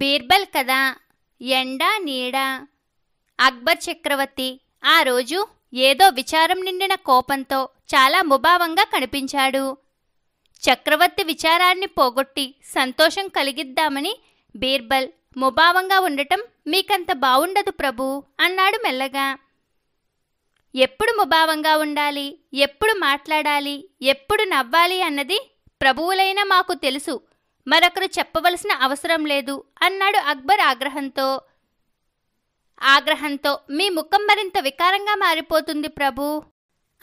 బీర్బల్ కదా ఎండా నీడా అక్బర్ చక్రవర్తి ఆ రోజు ఏదో విచారం నిండిన కోపంతో చాలా ముభావంగా కనిపించాడు చక్రవర్తి విచారాన్ని పోగొట్టి సంతోషం కలిగిద్దామని బీర్బల్ ముభావంగా ఉండటం మీకంత బావుండదు ప్రభు అన్నాడు మెల్లగా ఎప్పుడు ముభావంగా ఉండాలి ఎప్పుడు మాట్లాడాలి ఎప్పుడు నవ్వాలి అన్నది ప్రభువులైనా మాకు తెలుసు మరొకరు చెప్పవలసిన అవసరం లేదు అన్నాడు అక్బర్ ఆగ్రహంతో ఆగ్రహంతో మీ ముఖం మరింత వికారంగా మారిపోతుంది ప్రభు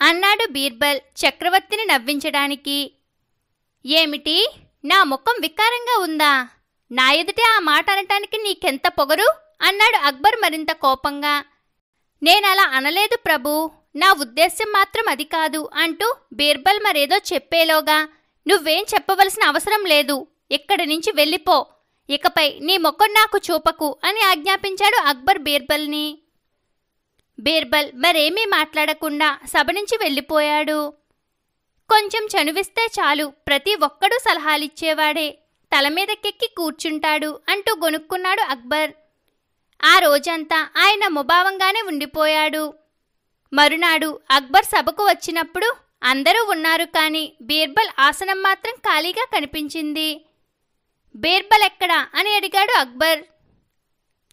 అన్నాడు బీర్బల్ చక్రవర్తిని నవ్వించడానికి ఏమిటి నా ముఖం వికారంగా ఉందా నా ఎదుటే ఆ మాట అనటానికి నీకెంత పొగరు అన్నాడు అక్బర్ మరింత కోపంగా నేనలా అనలేదు ప్రభు నా ఉద్దేశ్యం మాత్రం అది కాదు అంటూ బీర్బల్ మరేదో చెప్పేలోగా నువ్వేం చెప్పవలసిన అవసరం లేదు ఇక్కడి నుంచి వెళ్ళిపో ఇకపై నీ ముఖం నాకు చూపకు అని ఆజ్ఞాపించాడు అక్బర్ బీర్బల్ని బీర్బల్ మరేమీ మాట్లాడకుండా సభ నుంచి వెళ్ళిపోయాడు కొంచెం చనువిస్తే చాలు ప్రతి ఒక్కడూ సలహాలిచ్చేవాడే తల మీదకెక్కి కూర్చుంటాడు అంటూ గొనుక్కున్నాడు అక్బర్ ఆ రోజంతా ఆయన ముభావంగానే ఉండిపోయాడు మరునాడు అక్బర్ సభకు వచ్చినప్పుడు అందరూ ఉన్నారు కానీ బీర్బల్ ఆసనం మాత్రం ఖాళీగా కనిపించింది బీర్బల్ ఎక్కడా అని అడిగాడు అక్బర్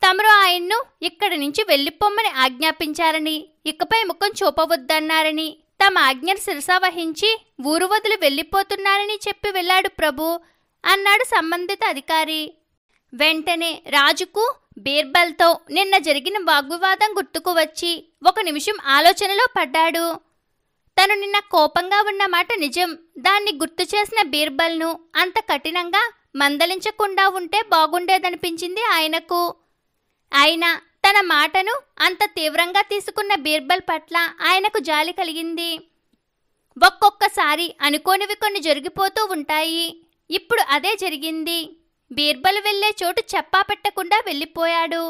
తమరు ఆయన్ను ఇక్కడి నుంచి వెళ్ళిపోమ్మని ఆజ్ఞాపించారని ఇకపై ముఖం చూపవద్దన్నారని తమ ఆజ్ఞను శిరసావహించి ఊరు వదిలి వెళ్ళిపోతున్నారని చెప్పి వెళ్ళాడు ప్రభు అన్నాడు సంబంధిత అధికారి వెంటనే రాజుకు బీర్బల్తో నిన్న జరిగిన వాగ్వివాదం గుర్తుకు వచ్చి ఒక నిమిషం ఆలోచనలో పడ్డాడు తను నిన్న కోపంగా ఉన్న మాట నిజం దాన్ని గుర్తు చేసిన బీర్బల్ను అంత కఠినంగా మందలించకుండా ఉంటే బాగుండేదనిపించింది ఆయనకు అయినా తన మాటను అంత తీవ్రంగా తీసుకున్న బీర్బల్ పట్ల ఆయనకు జాలి కలిగింది ఒక్కొక్కసారి అనుకోనివి కొన్ని జరిగిపోతూ ఉంటాయి ఇప్పుడు అదే జరిగింది బీర్బల్ వెళ్లే చోటు చెప్పా పెట్టకుండా వెళ్ళిపోయాడు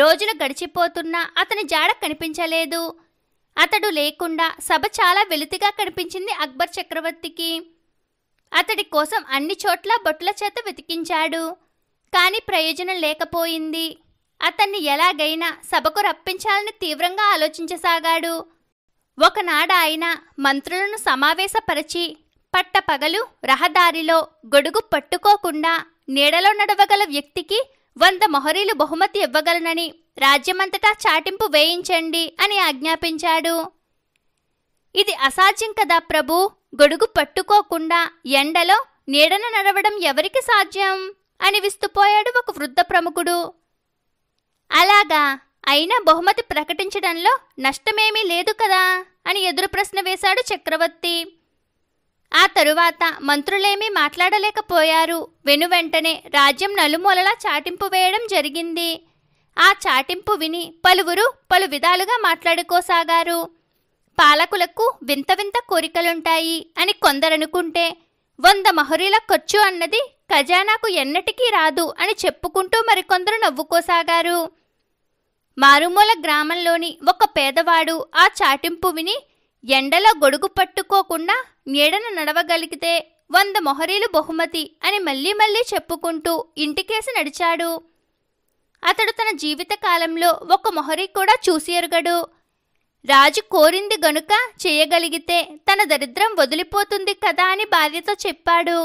రోజులు గడిచిపోతున్నా అతని జాడ కనిపించలేదు అతడు లేకుండా సభ చాలా వెలుతిగా కనిపించింది అక్బర్ చక్రవర్తికి అతడి కోసం అన్ని చోట్ల బొట్ల చేత వెతికించాడు కాని ప్రయోజనం లేకపోయింది అతన్ని ఎలాగైనా సభకు రప్పించాలని తీవ్రంగా ఆలోచించసాగాడు ఒకనాడు ఆయన మంత్రులను సమావేశపరచి పట్టపగలు రహదారిలో గొడుగు పట్టుకోకుండా నీడలో నడవగల వ్యక్తికి వంద మొహరీలు బహుమతి ఇవ్వగలనని రాజ్యమంతటా చాటింపు వేయించండి అని ఆజ్ఞాపించాడు ఇది అసాధ్యం కదా ప్రభు గొడుగు పట్టుకోకుండా ఎండలో నీడన నడవడం ఎవరికి సాధ్యం అని విస్తుపోయాడు ఒక వృద్ధ ప్రముఖుడు అలాగా అయినా బహుమతి ప్రకటించడంలో నష్టమేమీ లేదు కదా అని ఎదురు ప్రశ్న వేశాడు చక్రవర్తి ఆ తరువాత మంత్రులేమీ మాట్లాడలేకపోయారు వెనువెంటనే రాజ్యం నలుమూలలా చాటింపు వేయడం జరిగింది ఆ చాటింపు విని పలువురు పలు విధాలుగా మాట్లాడుకోసాగారు పాలకులకు వింత వింత కోరికలుంటాయి అని కొందరనుకుంటే వంద మహరీల ఖర్చు అన్నది ఖజానాకు ఎన్నటికీ రాదు అని చెప్పుకుంటూ మరికొందరు నవ్వుకోసాగారు మారుమూల గ్రామంలోని ఒక పేదవాడు ఆ చాటింపు విని ఎండలో గొడుగు పట్టుకోకుండా నీడన నడవగలిగితే వంద మొహరీలు బహుమతి అని మళ్ళీ మళ్ళీ చెప్పుకుంటూ ఇంటికేసి నడిచాడు అతడు తన జీవితకాలంలో ఒక మొహరి కూడా చూసి ఎరగడు రాజు కోరింది గనుక చేయగలిగితే తన దరిద్రం వదిలిపోతుంది కదా అని భార్యతో చెప్పాడు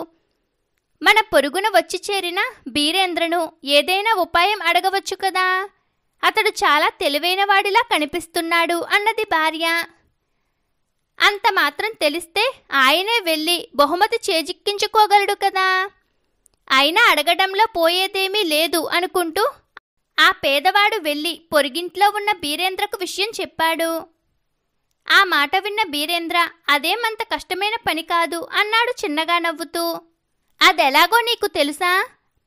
మన పొరుగున వచ్చి చేరిన బీరేంద్రను ఏదైనా ఉపాయం అడగవచ్చు కదా అతడు చాలా తెలివైన వాడిలా కనిపిస్తున్నాడు అన్నది భార్య అంత మాత్రం తెలిస్తే ఆయనే వెళ్ళి బహుమతి చేజిక్కించుకోగలడు కదా అయినా అడగడంలో పోయేదేమీ లేదు అనుకుంటూ ఆ పేదవాడు వెళ్ళి పొరిగింట్లో ఉన్న బీరేంద్రకు విషయం చెప్పాడు ఆ మాట విన్న బీరేంద్ర అదేమంత కష్టమైన పని కాదు అన్నాడు చిన్నగా నవ్వుతూ అదెలాగో నీకు తెలుసా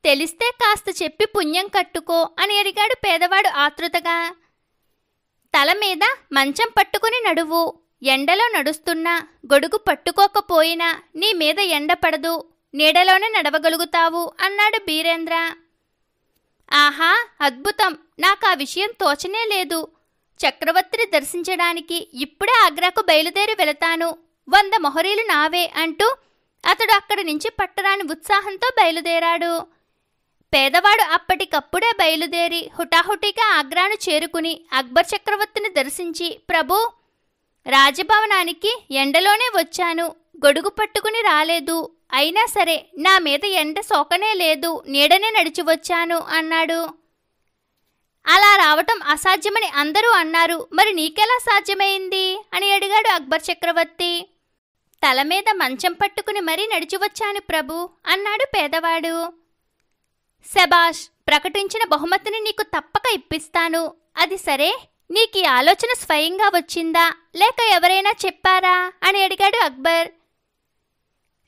తెలిస్తే కాస్త చెప్పి పుణ్యం కట్టుకో అని అడిగాడు పేదవాడు ఆతృతగా తల మీద మంచం పట్టుకుని నడువు ఎండలో నడుస్తున్నా గొడుగు పట్టుకోకపోయినా నీ మీద ఎండ పడదు నీడలోనే నడవగలుగుతావు అన్నాడు బీరేంద్ర ఆహా అద్భుతం నాకు ఆ విషయం తోచనే లేదు చక్రవర్తిని దర్శించడానికి ఇప్పుడే ఆగ్రాకు బయలుదేరి వెళతాను వంద మొహరీలు నావే అంటూ అతడు అక్కడి నుంచి పట్టరాని ఉత్సాహంతో బయలుదేరాడు పేదవాడు అప్పటికప్పుడే బయలుదేరి హుటాహుటిగా ఆగ్రాను చేరుకుని అక్బర్ చక్రవర్తిని దర్శించి ప్రభు రాజభవనానికి ఎండలోనే వచ్చాను గొడుగు పట్టుకుని రాలేదు అయినా సరే నా మీద ఎండ సోకనే లేదు నీడనే నడిచి వచ్చాను అన్నాడు అలా రావటం అసాధ్యమని అందరూ అన్నారు మరి నీకెలా సాధ్యమైంది అని అడిగాడు అక్బర్ చక్రవర్తి తల మీద మంచం పట్టుకుని మరీ నడిచి వచ్చాను ప్రభు అన్నాడు పేదవాడు శబాష్ ప్రకటించిన బహుమతిని నీకు తప్పక ఇప్పిస్తాను అది సరే నీకు ఈ ఆలోచన స్వయంగా వచ్చిందా లేక ఎవరైనా చెప్పారా అని అడిగాడు అక్బర్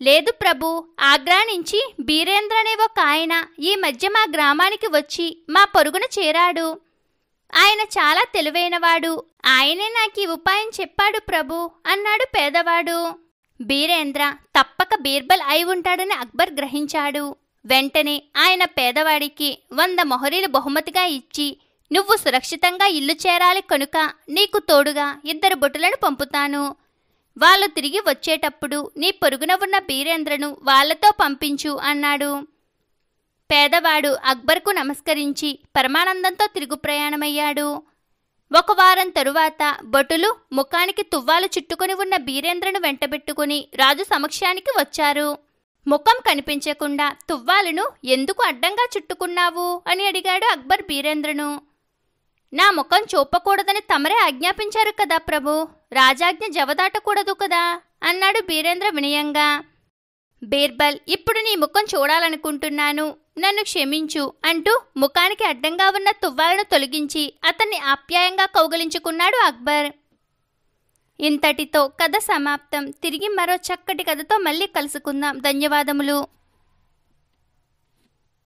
లేదు ప్రభు ఆగ్రా నుంచి బీరేంద్ర అనే ఒక ఆయన ఈ మధ్య మా గ్రామానికి వచ్చి మా పొరుగున చేరాడు ఆయన చాలా తెలివైనవాడు ఆయనే నాకు ఈ ఉపాయం చెప్పాడు ప్రభు అన్నాడు పేదవాడు బీరేంద్ర తప్పక బీర్బల్ అయి ఉంటాడని అక్బర్ గ్రహించాడు వెంటనే ఆయన పేదవాడికి వంద మొహరీలు బహుమతిగా ఇచ్చి నువ్వు సురక్షితంగా ఇల్లు చేరాలి కనుక నీకు తోడుగా ఇద్దరు బొట్టులను పంపుతాను వాళ్ళు తిరిగి వచ్చేటప్పుడు నీ పొరుగున ఉన్న బీరేంద్రను వాళ్లతో పంపించు అన్నాడు పేదవాడు అక్బర్కు నమస్కరించి పరమానందంతో తిరుగు ప్రయాణమయ్యాడు ఒక వారం తరువాత భటులు ముఖానికి తువ్వాలు చుట్టుకుని ఉన్న బీరేంద్రను వెంటబెట్టుకుని రాజు సమక్షానికి వచ్చారు ముఖం కనిపించకుండా తువ్వాలును ఎందుకు అడ్డంగా చుట్టుకున్నావు అని అడిగాడు అక్బర్ బీరేంద్రను నా ముఖం చూపకూడదని తమరే ఆజ్ఞాపించారు కదా ప్రభు రాజాజ్ఞ జవదాటకూడదు కదా అన్నాడు బీరేంద్ర వినయంగా బీర్బల్ ఇప్పుడు నీ ముఖం చూడాలనుకుంటున్నాను నన్ను క్షమించు అంటూ ముఖానికి అడ్డంగా ఉన్న తువ్వాలను తొలగించి అతన్ని ఆప్యాయంగా కౌగలించుకున్నాడు అక్బర్ ఇంతటితో కథ సమాప్తం తిరిగి మరో చక్కటి కథతో మళ్ళీ కలుసుకుందాం ధన్యవాదములు